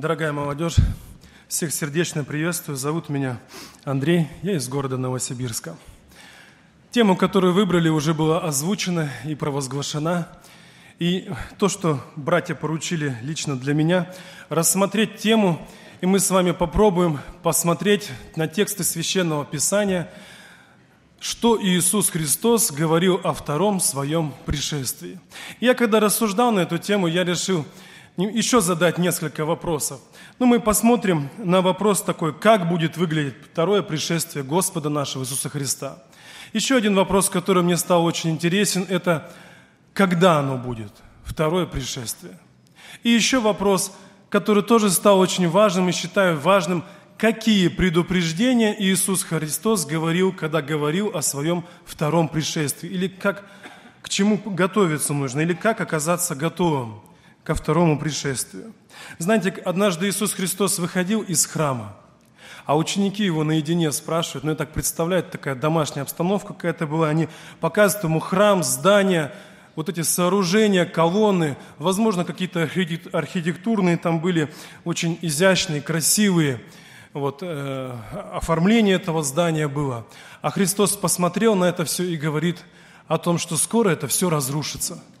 Дорогая молодежь, всех сердечно приветствую. Зовут меня Андрей, я из города Новосибирска. Тема, которую выбрали, уже была озвучена и провозглашена. И то, что братья поручили лично для меня, рассмотреть тему, и мы с вами попробуем посмотреть на тексты Священного Писания, что Иисус Христос говорил о втором своем пришествии. Я когда рассуждал на эту тему, я решил – еще задать несколько вопросов. Ну, мы посмотрим на вопрос такой, как будет выглядеть второе пришествие Господа нашего Иисуса Христа. Еще один вопрос, который мне стал очень интересен, это когда оно будет, второе пришествие. И еще вопрос, который тоже стал очень важным и считаю важным, какие предупреждения Иисус Христос говорил, когда говорил о своем втором пришествии, или как к чему готовиться нужно, или как оказаться готовым ко второму пришествию. Знаете, однажды Иисус Христос выходил из храма, а ученики его наедине спрашивают, ну я так представляю, такая домашняя обстановка какая-то была, они показывают ему храм, здание, вот эти сооружения, колонны, возможно, какие-то архитектурные там были очень изящные, красивые. Вот, э, оформление этого здания было. А Христос посмотрел на это все и говорит о том, что скоро это все разрушится –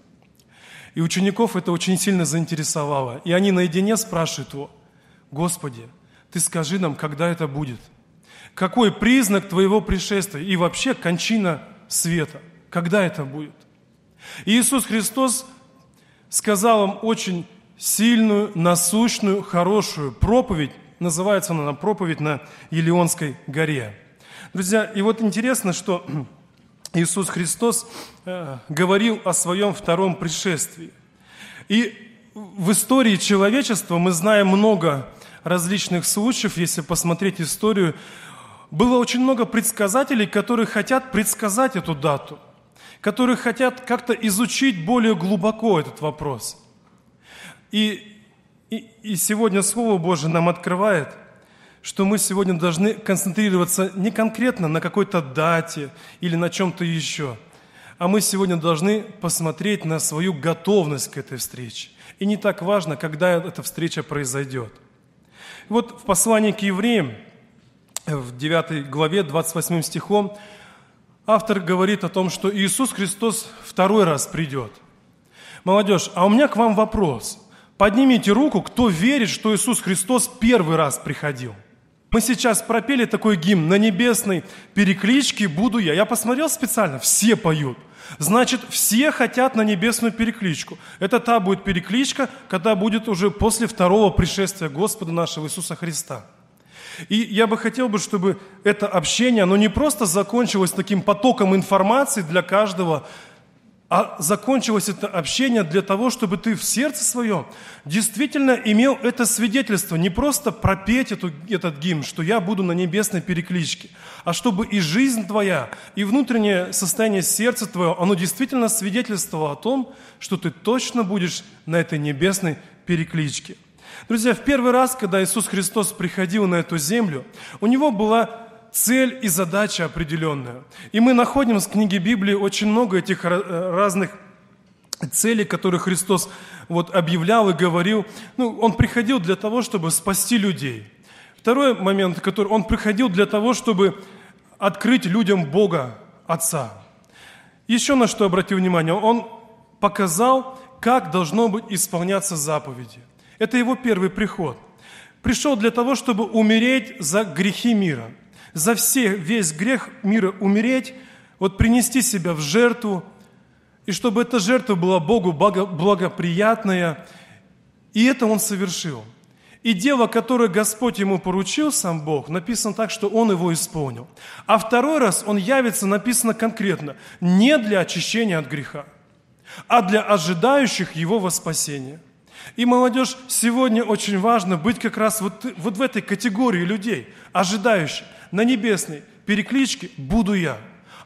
и учеников это очень сильно заинтересовало. И они наедине спрашивают его, «Господи, ты скажи нам, когда это будет? Какой признак твоего пришествия? И вообще кончина света? Когда это будет?» И Иисус Христос сказал им очень сильную, насущную, хорошую проповедь. Называется она «Проповедь на Елеонской горе». Друзья, и вот интересно, что Иисус Христос э, говорил о своем втором пришествии. И в истории человечества мы знаем много различных случаев, если посмотреть историю, было очень много предсказателей, которые хотят предсказать эту дату, которые хотят как-то изучить более глубоко этот вопрос. И, и, и сегодня Слово Божие нам открывает – что мы сегодня должны концентрироваться не конкретно на какой-то дате или на чем-то еще, а мы сегодня должны посмотреть на свою готовность к этой встрече. И не так важно, когда эта встреча произойдет. Вот в послании к евреям, в 9 главе, 28 стихом, автор говорит о том, что Иисус Христос второй раз придет. Молодежь, а у меня к вам вопрос. Поднимите руку, кто верит, что Иисус Христос первый раз приходил – мы сейчас пропели такой гимн на небесной перекличке «Буду я». Я посмотрел специально, все поют. Значит, все хотят на небесную перекличку. Это та будет перекличка, когда будет уже после второго пришествия Господа нашего Иисуса Христа. И я бы хотел бы, чтобы это общение, оно не просто закончилось таким потоком информации для каждого а закончилось это общение для того, чтобы ты в сердце своем действительно имел это свидетельство, не просто пропеть эту, этот гимн, что я буду на небесной перекличке, а чтобы и жизнь твоя, и внутреннее состояние сердца твое, оно действительно свидетельствовало о том, что ты точно будешь на этой небесной перекличке. Друзья, в первый раз, когда Иисус Христос приходил на эту землю, у него была цель и задача определенная. И мы находим в книге Библии очень много этих э, разных целей, которые Христос вот объявлял и говорил. Ну, он приходил для того, чтобы спасти людей. Второй момент, который он приходил для того, чтобы открыть людям Бога Отца. Еще на что обратил внимание, он показал, как должно быть исполняться заповеди. Это его первый приход. Пришел для того, чтобы умереть за грехи мира – за все, весь грех мира умереть, вот принести себя в жертву, и чтобы эта жертва была Богу благоприятная. И это он совершил. И дело, которое Господь ему поручил, сам Бог, написано так, что он его исполнил. А второй раз он явится, написано конкретно, не для очищения от греха, а для ожидающих его во спасение. И молодежь, сегодня очень важно быть как раз вот, вот в этой категории людей, ожидающих. На небесной перекличке буду я.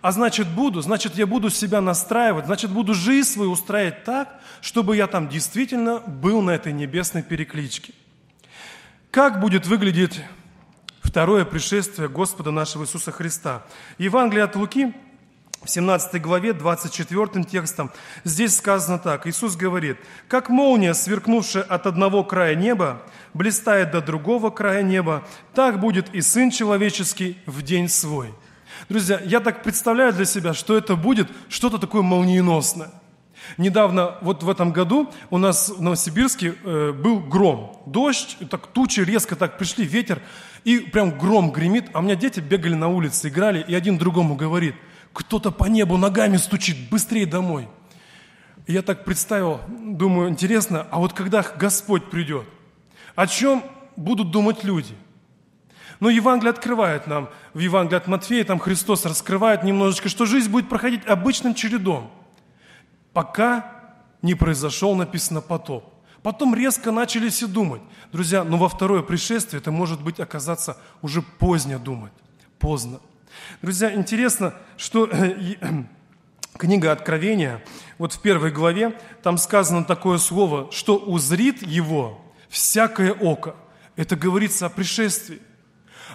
А значит буду, значит я буду себя настраивать, значит буду жизнь свою устраивать так, чтобы я там действительно был на этой небесной перекличке. Как будет выглядеть второе пришествие Господа нашего Иисуса Христа? Евангелие от Луки, в 17 главе 24 текстом. Здесь сказано так. Иисус говорит, «Как молния, сверкнувшая от одного края неба, блистает до другого края неба, так будет и Сын Человеческий в день свой». Друзья, я так представляю для себя, что это будет что-то такое молниеносное. Недавно, вот в этом году, у нас в Новосибирске э, был гром. Дождь, так тучи резко так пришли, ветер, и прям гром гремит, а у меня дети бегали на улице, играли, и один другому говорит – кто-то по небу ногами стучит, быстрее домой. я так представил, думаю, интересно, а вот когда Господь придет, о чем будут думать люди? Но ну, Евангелие открывает нам, в Евангелии от Матфея там Христос раскрывает немножечко, что жизнь будет проходить обычным чередом, пока не произошел, написано, потоп. Потом резко начали все думать. Друзья, но ну, во второе пришествие это может быть оказаться уже поздно думать. Поздно. Друзья, интересно, что э, эм, книга Откровения, вот в первой главе, там сказано такое слово, что узрит его всякое око. Это говорится о пришествии.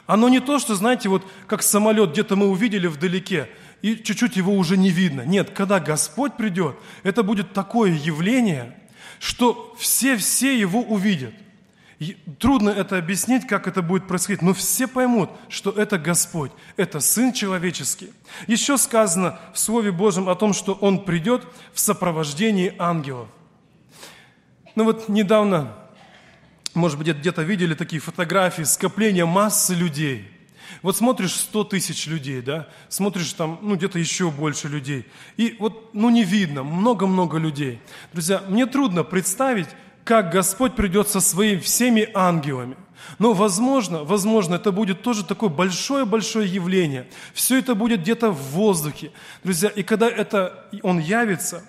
Оно не то, что, знаете, вот как самолет где-то мы увидели вдалеке, и чуть-чуть его уже не видно. Нет, когда Господь придет, это будет такое явление, что все-все его увидят – трудно это объяснить, как это будет происходить, но все поймут, что это Господь, это Сын Человеческий. Еще сказано в Слове Божьем о том, что Он придет в сопровождении ангелов. Ну вот недавно, может быть, где-то видели такие фотографии, скопления массы людей – вот смотришь 100 тысяч людей, да, смотришь там, ну, где-то еще больше людей. И вот, ну, не видно, много-много людей. Друзья, мне трудно представить, как Господь придет со своими всеми ангелами. Но, возможно, возможно, это будет тоже такое большое-большое явление. Все это будет где-то в воздухе. Друзья, и когда это, он явится,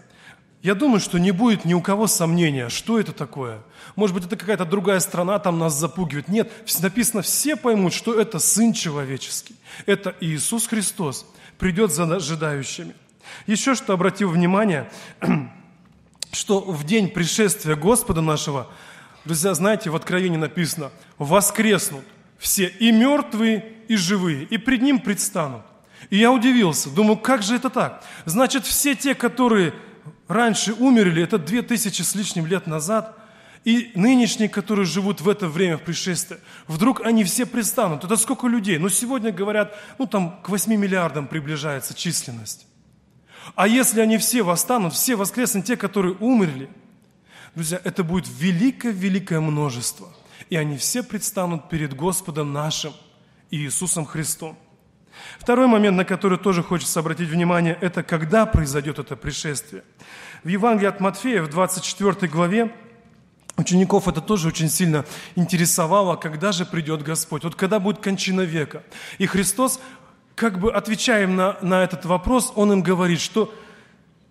я думаю, что не будет ни у кого сомнения, что это такое. Может быть, это какая-то другая страна там нас запугивает. Нет, написано, все поймут, что это Сын Человеческий. Это Иисус Христос придет за ожидающими. Еще что обратил внимание, что в день пришествия Господа нашего, друзья, знаете, в Откровении написано, воскреснут все и мертвые, и живые, и пред Ним предстанут. И я удивился, думаю, как же это так? Значит, все те, которые раньше умерли, это две тысячи с лишним лет назад, и нынешние, которые живут в это время в пришествии, вдруг они все предстанут. Это сколько людей? Ну, сегодня говорят, ну, там к 8 миллиардам приближается численность. А если они все восстанут, все воскреснут, те, которые умерли, друзья, это будет великое-великое множество. И они все предстанут перед Господом нашим Иисусом Христом. Второй момент, на который тоже хочется обратить внимание, это когда произойдет это пришествие. В Евангелии от Матфея, в 24 главе, Учеников это тоже очень сильно интересовало, когда же придет Господь, вот когда будет кончина века. И Христос как бы отвечаем на, на этот вопрос, он им говорит, что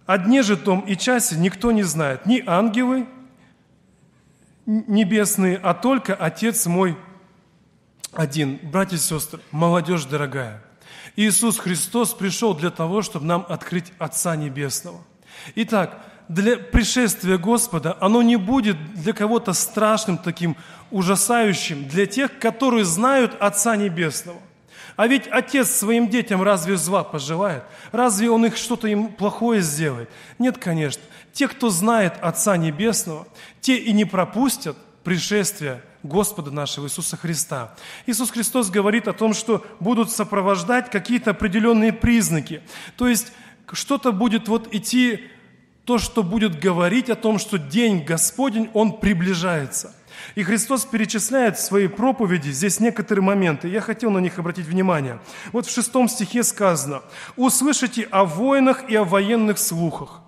о дне же том и часе никто не знает, ни ангелы небесные, а только Отец мой один. Братья и сестры, молодежь дорогая, Иисус Христос пришел для того, чтобы нам открыть Отца Небесного. Итак, для пришествия Господа, оно не будет для кого-то страшным, таким ужасающим, для тех, которые знают Отца Небесного. А ведь отец своим детям разве зла пожелает? Разве он их что-то им плохое сделает? Нет, конечно. Те, кто знает Отца Небесного, те и не пропустят пришествия Господа нашего Иисуса Христа. Иисус Христос говорит о том, что будут сопровождать какие-то определенные признаки. То есть что-то будет вот идти, то, что будет говорить о том, что день Господень, он приближается. И Христос перечисляет в своей проповеди здесь некоторые моменты. Я хотел на них обратить внимание. Вот в шестом стихе сказано «Услышите о войнах и о военных слухах».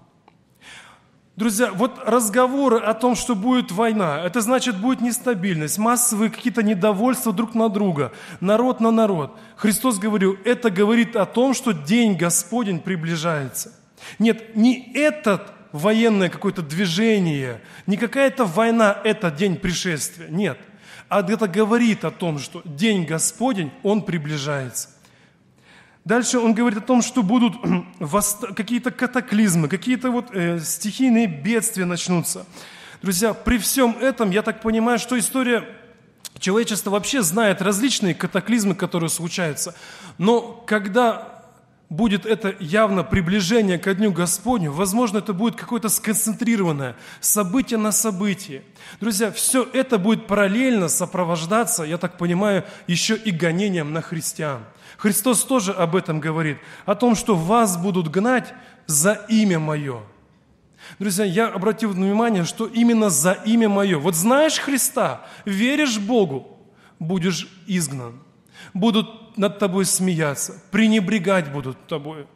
Друзья, вот разговоры о том, что будет война, это значит будет нестабильность, массовые какие-то недовольства друг на друга, народ на народ. Христос говорил, это говорит о том, что день Господень приближается. Нет, не этот военное какое-то движение, не какая-то война – это день пришествия, нет. А это говорит о том, что день Господень, он приближается. Дальше он говорит о том, что будут какие-то катаклизмы, какие-то вот э, стихийные бедствия начнутся. Друзья, при всем этом, я так понимаю, что история человечества вообще знает различные катаклизмы, которые случаются. Но когда будет это явно приближение ко Дню Господню, возможно, это будет какое-то сконцентрированное событие на событии. Друзья, все это будет параллельно сопровождаться, я так понимаю, еще и гонением на христиан. Христос тоже об этом говорит, о том, что вас будут гнать за имя Мое. Друзья, я обратил внимание, что именно за имя Мое. Вот знаешь Христа, веришь Богу, будешь изгнан. Будут над тобой смеяться, пренебрегать будут тобой.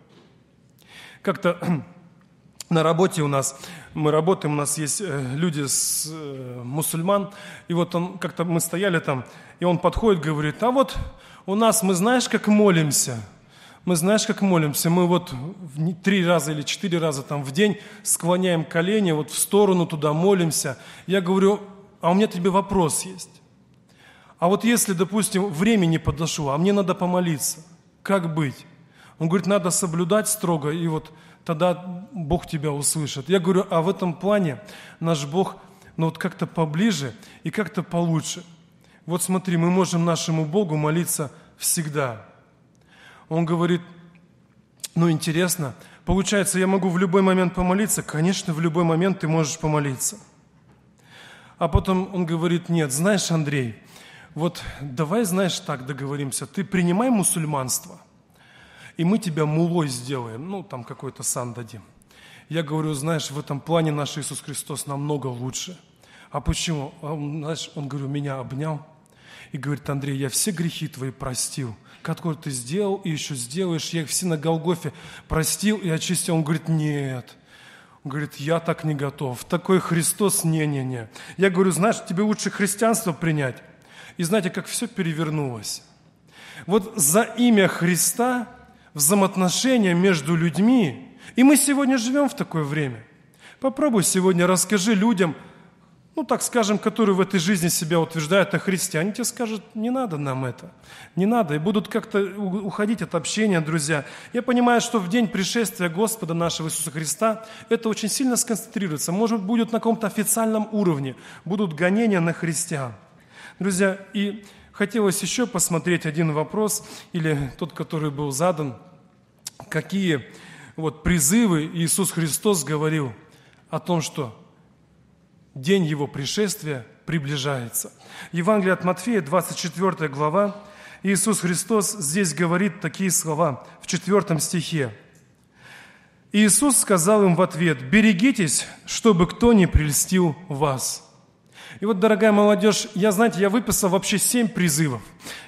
Как-то на работе у нас, мы работаем, у нас есть э, люди с э, мусульман, и вот он, как-то мы стояли там, и он подходит, говорит, а вот у нас, мы знаешь, как молимся? Мы знаешь, как молимся? Мы вот три раза или четыре раза там в день склоняем колени, вот в сторону туда молимся. Я говорю, а у меня тебе вопрос есть. А вот если, допустим, времени подошло, а мне надо помолиться, как быть? Он говорит, надо соблюдать строго, и вот тогда Бог тебя услышит. Я говорю, а в этом плане наш Бог, ну вот как-то поближе и как-то получше. Вот смотри, мы можем нашему Богу молиться всегда. Он говорит, ну интересно, получается, я могу в любой момент помолиться? Конечно, в любой момент ты можешь помолиться. А потом он говорит, нет, знаешь, Андрей, вот давай, знаешь, так договоримся, ты принимай мусульманство, и мы тебя мулой сделаем, ну, там какой-то сан дадим. Я говорю, знаешь, в этом плане наш Иисус Христос намного лучше. А почему? А он, знаешь, он, говорю, меня обнял и говорит, Андрей, я все грехи твои простил, которые ты сделал и еще сделаешь, я их все на Голгофе простил и очистил. Он говорит, нет, он говорит, я так не готов, такой Христос, не-не-не. Я говорю, знаешь, тебе лучше христианство принять. И знаете, как все перевернулось. Вот за имя Христа взаимоотношения между людьми, и мы сегодня живем в такое время. Попробуй сегодня расскажи людям, ну так скажем, которые в этой жизни себя утверждают о а Христе, они тебе скажут, не надо нам это, не надо, и будут как-то уходить от общения, друзья. Я понимаю, что в день пришествия Господа нашего Иисуса Христа это очень сильно сконцентрируется, может, будет на каком-то официальном уровне, будут гонения на христиан. Друзья, и хотелось еще посмотреть один вопрос, или тот, который был задан, какие вот призывы Иисус Христос говорил о том, что день Его пришествия приближается. Евангелие от Матфея, 24 глава, Иисус Христос здесь говорит такие слова в 4 стихе. Иисус сказал им в ответ, «Берегитесь, чтобы кто не прельстил вас». И вот, дорогая молодежь, я, знаете, я выписал вообще семь призывов.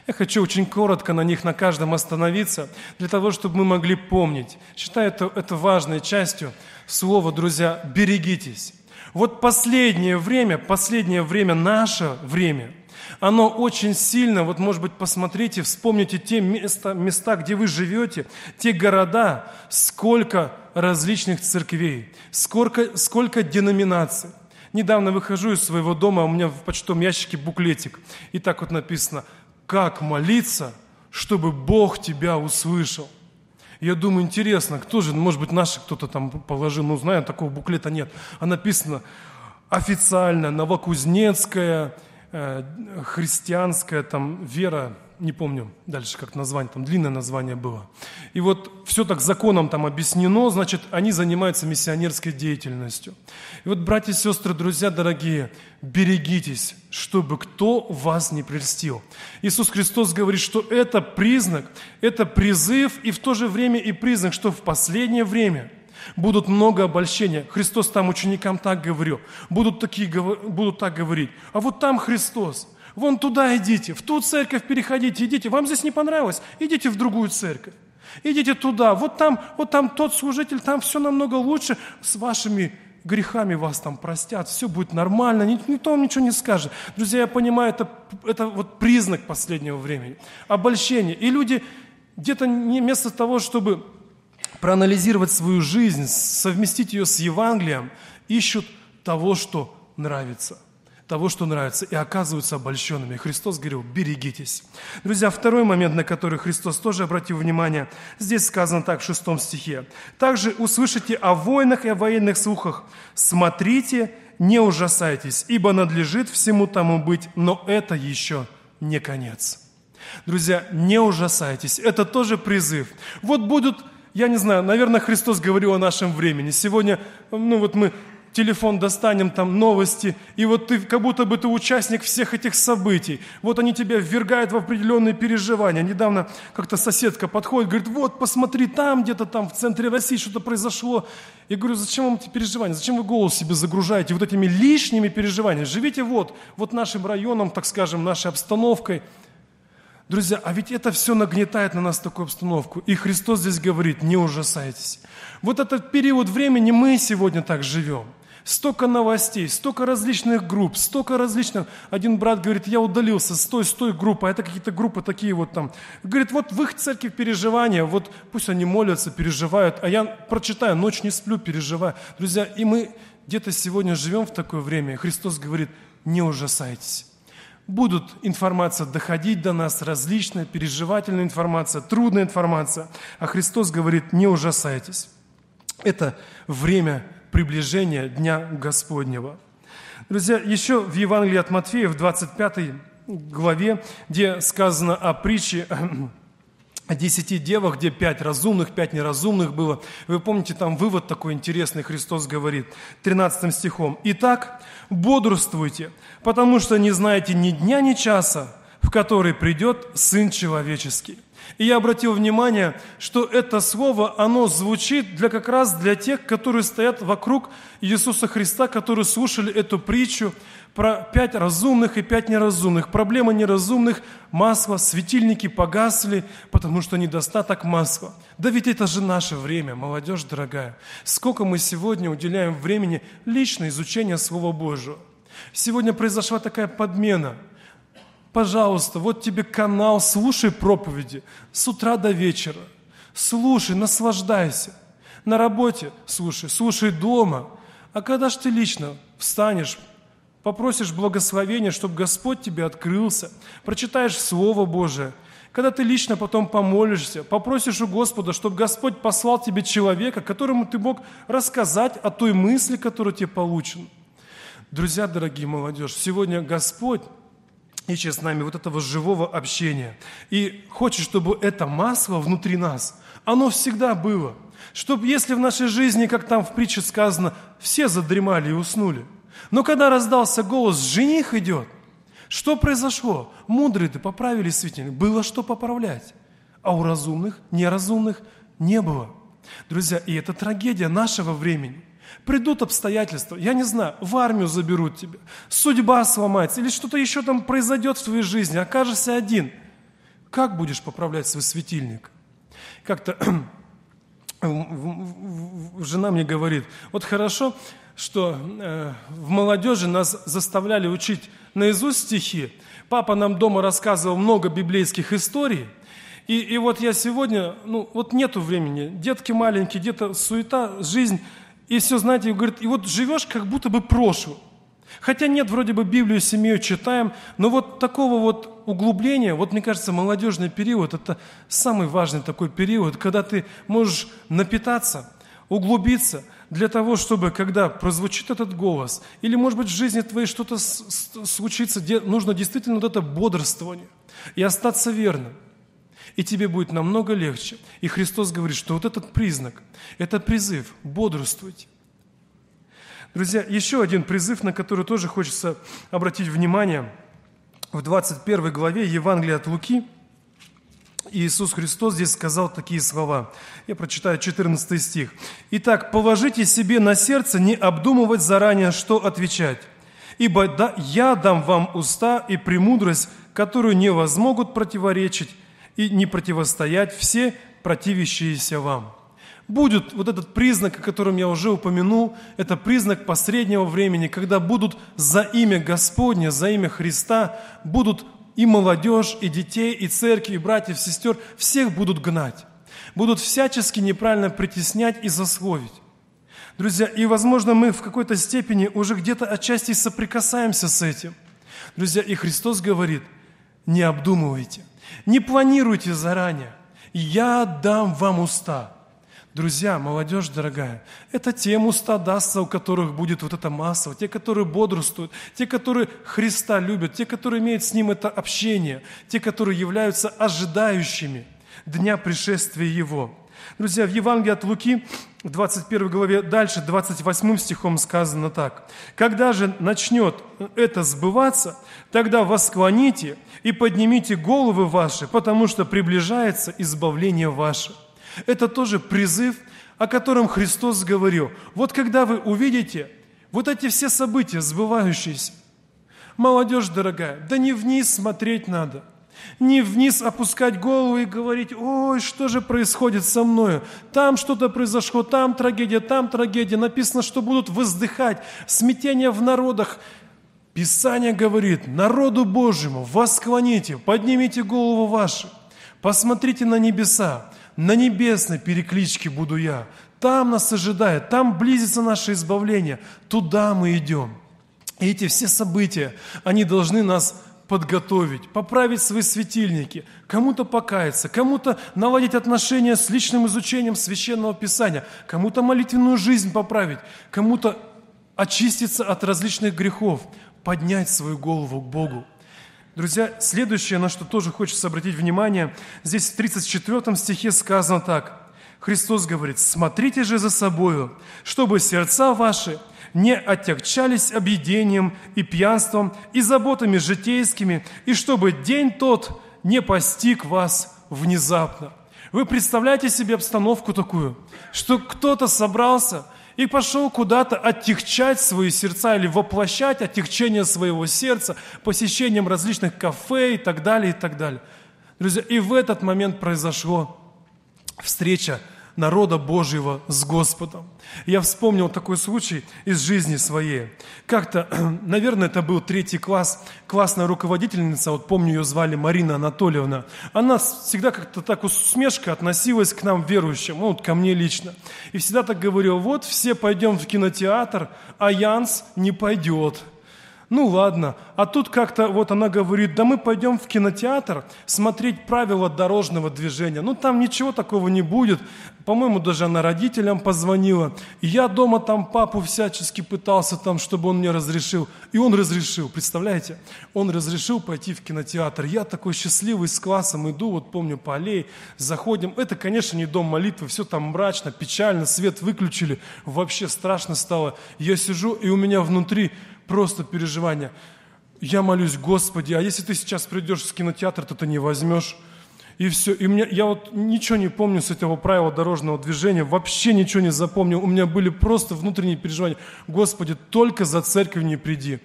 Я хочу очень коротко на них, на каждом остановиться, для того, чтобы мы могли помнить. Считаю это, это важной частью слова, друзья, берегитесь. Вот последнее время, последнее время, наше время, оно очень сильно, вот может быть, посмотрите, вспомните те места, места, где вы живете, те города, сколько различных церквей, сколько, сколько деноминаций. Недавно выхожу из своего дома, у меня в почтовом ящике буклетик. И так вот написано, как молиться, чтобы Бог тебя услышал. Я думаю, интересно, кто же, может быть, наши кто-то там положил, ну, знаю, такого буклета нет. А написано официально Новокузнецкая Э, христианская там вера, не помню дальше как название, там длинное название было. И вот все так законом там объяснено, значит, они занимаются миссионерской деятельностью. И вот, братья и сестры, друзья дорогие, берегитесь, чтобы кто вас не прельстил. Иисус Христос говорит, что это признак, это призыв и в то же время и признак, что в последнее время – Будут много обольщения. Христос там ученикам так говорил. Будут, такие, будут так говорить. А вот там Христос. Вон туда идите, в ту церковь переходите, идите. Вам здесь не понравилось? Идите в другую церковь. Идите туда. Вот там, вот там тот служитель, там все намного лучше с вашими грехами вас там простят, все будет нормально, никто вам ничего не скажет. Друзья, я понимаю, это, это вот признак последнего времени, обольщение. И люди где-то не вместо того, чтобы проанализировать свою жизнь, совместить ее с Евангелием, ищут того, что нравится того, что нравится, и оказываются обольщенными. Христос говорил, берегитесь. Друзья, второй момент, на который Христос тоже обратил внимание, здесь сказано так в шестом стихе. «Также услышите о войнах и о военных слухах. Смотрите, не ужасайтесь, ибо надлежит всему тому быть, но это еще не конец». Друзья, не ужасайтесь. Это тоже призыв. Вот будут я не знаю, наверное, Христос говорил о нашем времени. Сегодня, ну вот мы телефон достанем, там новости, и вот ты как будто бы ты участник всех этих событий. Вот они тебя ввергают в определенные переживания. Недавно как-то соседка подходит, говорит, вот посмотри, там где-то там в центре России что-то произошло. Я говорю, зачем вам эти переживания, зачем вы голос себе загружаете вот этими лишними переживаниями? Живите вот, вот нашим районом, так скажем, нашей обстановкой – Друзья, а ведь это все нагнетает на нас такую обстановку. И Христос здесь говорит, не ужасайтесь. Вот этот период времени мы сегодня так живем. Столько новостей, столько различных групп, столько различных. Один брат говорит, я удалился с той, с той группы, а это какие-то группы такие вот там. Говорит, вот в их церкви переживания, вот пусть они молятся, переживают, а я прочитаю, ночь не сплю, переживаю. Друзья, и мы где-то сегодня живем в такое время, и Христос говорит, не ужасайтесь будут информация доходить до нас, различная переживательная информация, трудная информация. А Христос говорит, не ужасайтесь. Это время приближения Дня Господнего. Друзья, еще в Евангелии от Матфея, в 25 главе, где сказано о притче о десяти девах, где пять разумных, пять неразумных было. Вы помните, там вывод такой интересный Христос говорит 13 стихом. «Итак, бодрствуйте, потому что не знаете ни дня, ни часа, в который придет Сын Человеческий». И я обратил внимание, что это слово, оно звучит для, как раз для тех, которые стоят вокруг Иисуса Христа, которые слушали эту притчу, пять разумных и пять неразумных. Проблема неразумных – масла, светильники погасли, потому что недостаток масла. Да ведь это же наше время, молодежь дорогая. Сколько мы сегодня уделяем времени лично изучению Слова Божьего. Сегодня произошла такая подмена – пожалуйста, вот тебе канал, слушай проповеди с утра до вечера. Слушай, наслаждайся. На работе слушай, слушай дома. А когда же ты лично встанешь, Попросишь благословения, чтобы Господь тебе открылся. Прочитаешь Слово Божие. Когда ты лично потом помолишься, попросишь у Господа, чтобы Господь послал тебе человека, которому ты мог рассказать о той мысли, которая тебе получен. Друзья, дорогие молодежь, сегодня Господь ищет с нами вот этого живого общения. И хочет, чтобы это масло внутри нас, оно всегда было. Чтобы если в нашей жизни, как там в притче сказано, все задремали и уснули – но когда раздался голос «жених идет», что произошло? Мудрые-то поправили светильник. Было что поправлять. А у разумных, неразумных не было. Друзья, и это трагедия нашего времени. Придут обстоятельства, я не знаю, в армию заберут тебя, судьба сломается, или что-то еще там произойдет в твоей жизни, окажешься один. Как будешь поправлять свой светильник? Как-то жена мне говорит, вот хорошо, что э, в молодежи нас заставляли учить наизусть стихи. Папа нам дома рассказывал много библейских историй. И, и вот я сегодня, ну вот нету времени, детки маленькие, где-то суета, жизнь, и все, знаете, говорит, и вот живешь как будто бы прошлым. Хотя нет, вроде бы Библию, семью читаем, но вот такого вот углубления, вот мне кажется, молодежный период – это самый важный такой период, когда ты можешь напитаться, углубиться – для того, чтобы, когда прозвучит этот голос, или, может быть, в жизни твоей что-то случится, нужно действительно вот это бодрствование и остаться верным. И тебе будет намного легче. И Христос говорит, что вот этот признак, это призыв, бодрствуйте. Друзья, еще один призыв, на который тоже хочется обратить внимание, в 21 главе Евангелия от Луки – Иисус Христос здесь сказал такие слова. Я прочитаю 14 стих. «Итак, положите себе на сердце не обдумывать заранее, что отвечать, ибо да, я дам вам уста и премудрость, которую не возмогут противоречить и не противостоять все противящиеся вам». Будет вот этот признак, о котором я уже упомянул, это признак посреднего времени, когда будут за имя Господне, за имя Христа, будут и молодежь, и детей, и церкви, и братьев, сестер, всех будут гнать, будут всячески неправильно притеснять и засловить. Друзья, и, возможно, мы в какой-то степени уже где-то отчасти соприкасаемся с этим. Друзья, и Христос говорит, не обдумывайте, не планируйте заранее, я дам вам уста – Друзья, молодежь дорогая, это те уста у которых будет вот эта масса, те, которые бодрствуют, те, которые Христа любят, те, которые имеют с Ним это общение, те, которые являются ожидающими дня пришествия Его. Друзья, в Евангелии от Луки, в 21 главе, дальше 28 стихом сказано так. «Когда же начнет это сбываться, тогда восклоните и поднимите головы ваши, потому что приближается избавление ваше». Это тоже призыв, о котором Христос говорил. Вот когда вы увидите вот эти все события сбывающиеся, молодежь дорогая, да не вниз смотреть надо – не вниз опускать голову и говорить, ой, что же происходит со мною, там что-то произошло, там трагедия, там трагедия, написано, что будут воздыхать, смятение в народах. Писание говорит, народу Божьему восклоните, поднимите голову вашу, посмотрите на небеса, на небесной перекличке буду я. Там нас ожидает, там близится наше избавление, туда мы идем. И эти все события, они должны нас подготовить, поправить свои светильники, кому-то покаяться, кому-то наладить отношения с личным изучением священного писания, кому-то молитвенную жизнь поправить, кому-то очиститься от различных грехов, поднять свою голову к Богу. Друзья, следующее, на что тоже хочется обратить внимание, здесь в 34 стихе сказано так. Христос говорит, «Смотрите же за собою, чтобы сердца ваши не отягчались объедением и пьянством и заботами житейскими, и чтобы день тот не постиг вас внезапно». Вы представляете себе обстановку такую, что кто-то собрался – и пошел куда-то оттягчать свои сердца или воплощать оттягчение своего сердца посещением различных кафе и так далее, и так далее. Друзья, и в этот момент произошла встреча народа Божьего с Господом. Я вспомнил такой случай из жизни своей. Как-то, наверное, это был третий класс, классная руководительница, вот помню, ее звали Марина Анатольевна. Она всегда как-то так усмешка относилась к нам верующим, ну вот ко мне лично. И всегда так говорила, вот все пойдем в кинотеатр, а Янс не пойдет. Ну ладно, а тут как-то вот она говорит, да мы пойдем в кинотеатр смотреть правила дорожного движения. Ну там ничего такого не будет. По-моему, даже она родителям позвонила. я дома там папу всячески пытался там, чтобы он мне разрешил. И он разрешил, представляете? Он разрешил пойти в кинотеатр. Я такой счастливый с классом иду, вот помню, по аллее, заходим. Это, конечно, не дом молитвы, все там мрачно, печально, свет выключили. Вообще страшно стало. Я сижу, и у меня внутри просто переживания. Я молюсь, Господи, а если ты сейчас придешь в кинотеатр, то ты не возьмешь. И все. И мне, я вот ничего не помню с этого правила дорожного движения, вообще ничего не запомнил. У меня были просто внутренние переживания. Господи, только за церковь не приди.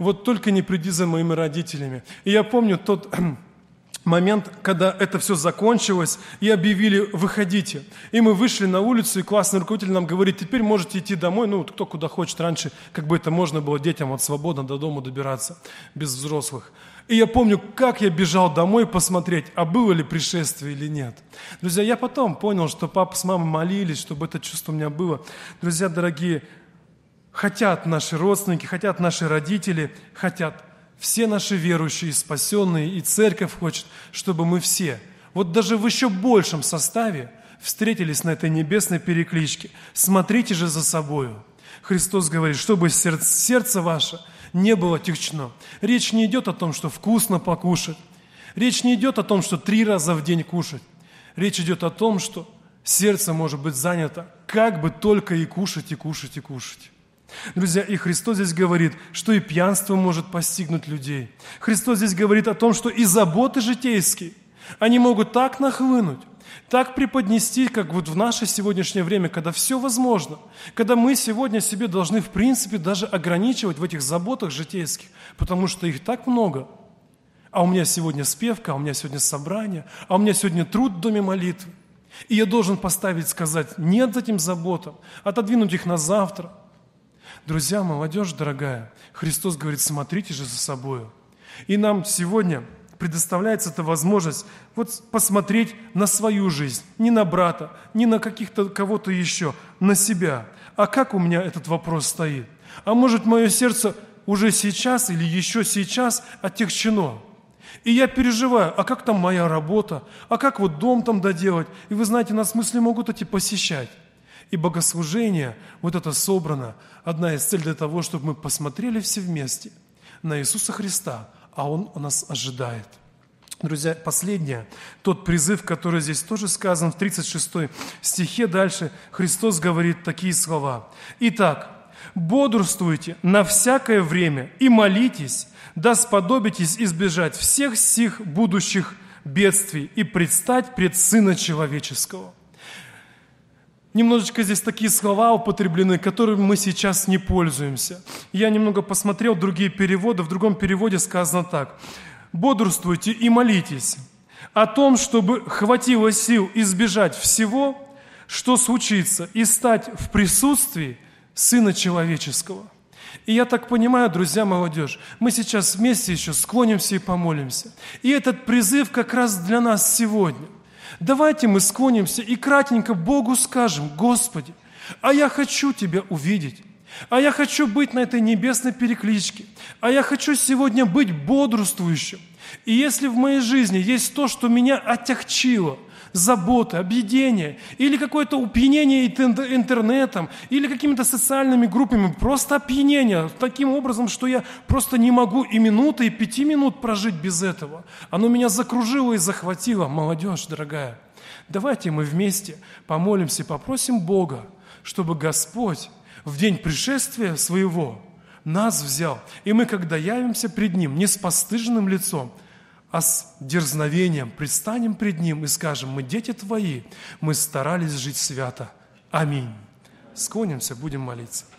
Вот только не приди за моими родителями. И я помню тот момент, когда это все закончилось, и объявили «выходите». И мы вышли на улицу, и классный руководитель нам говорит, теперь можете идти домой, ну, кто куда хочет. Раньше как бы это можно было детям вот свободно до дома добираться, без взрослых. И я помню, как я бежал домой посмотреть, а было ли пришествие или нет. Друзья, я потом понял, что папа с мамой молились, чтобы это чувство у меня было. Друзья, дорогие, хотят наши родственники, хотят наши родители, хотят все наши верующие, спасенные, и церковь хочет, чтобы мы все, вот даже в еще большем составе, встретились на этой небесной перекличке. Смотрите же за собою. Христос говорит, чтобы сердце, сердце ваше не было тягчно. Речь не идет о том, что вкусно покушать. Речь не идет о том, что три раза в день кушать. Речь идет о том, что сердце может быть занято, как бы только и кушать, и кушать, и кушать. Друзья, и Христос здесь говорит, что и пьянство может постигнуть людей. Христос здесь говорит о том, что и заботы житейские, они могут так нахлынуть, так преподнести, как вот в наше сегодняшнее время, когда все возможно, когда мы сегодня себе должны, в принципе, даже ограничивать в этих заботах житейских, потому что их так много. А у меня сегодня спевка, а у меня сегодня собрание, а у меня сегодня труд в доме молитвы. И я должен поставить, сказать, нет этим заботам, отодвинуть их на завтра – Друзья, молодежь дорогая, Христос говорит, смотрите же за собою. И нам сегодня предоставляется эта возможность вот посмотреть на свою жизнь, не на брата, не на каких-то кого-то еще, на себя. А как у меня этот вопрос стоит? А может, мое сердце уже сейчас или еще сейчас отягчено? И я переживаю, а как там моя работа? А как вот дом там доделать? И вы знаете, нас мысли могут эти посещать. И богослужение, вот это собрано, одна из целей для того, чтобы мы посмотрели все вместе на Иисуса Христа, а Он нас ожидает. Друзья, последнее, тот призыв, который здесь тоже сказан в 36 стихе дальше, Христос говорит такие слова. «Итак, бодрствуйте на всякое время и молитесь, да сподобитесь избежать всех сих будущих бедствий и предстать пред Сына Человеческого» немножечко здесь такие слова употреблены, которыми мы сейчас не пользуемся. Я немного посмотрел другие переводы, в другом переводе сказано так. «Бодрствуйте и молитесь о том, чтобы хватило сил избежать всего, что случится, и стать в присутствии Сына Человеческого». И я так понимаю, друзья молодежь, мы сейчас вместе еще склонимся и помолимся. И этот призыв как раз для нас сегодня. Давайте мы склонимся и кратенько Богу скажем, Господи, а я хочу Тебя увидеть. А я хочу быть на этой небесной перекличке. А я хочу сегодня быть бодрствующим. И если в моей жизни есть то, что меня отягчило, заботы, объедения, или какое-то опьянение интернетом, или какими-то социальными группами, просто опьянение, таким образом, что я просто не могу и минуты, и пяти минут прожить без этого. Оно меня закружило и захватило. Молодежь, дорогая, давайте мы вместе помолимся и попросим Бога, чтобы Господь в день пришествия своего нас взял, и мы, когда явимся пред Ним, не с постыженным лицом – а с дерзновением предстанем пред Ним и скажем, мы дети Твои, мы старались жить свято. Аминь. Склонимся, будем молиться.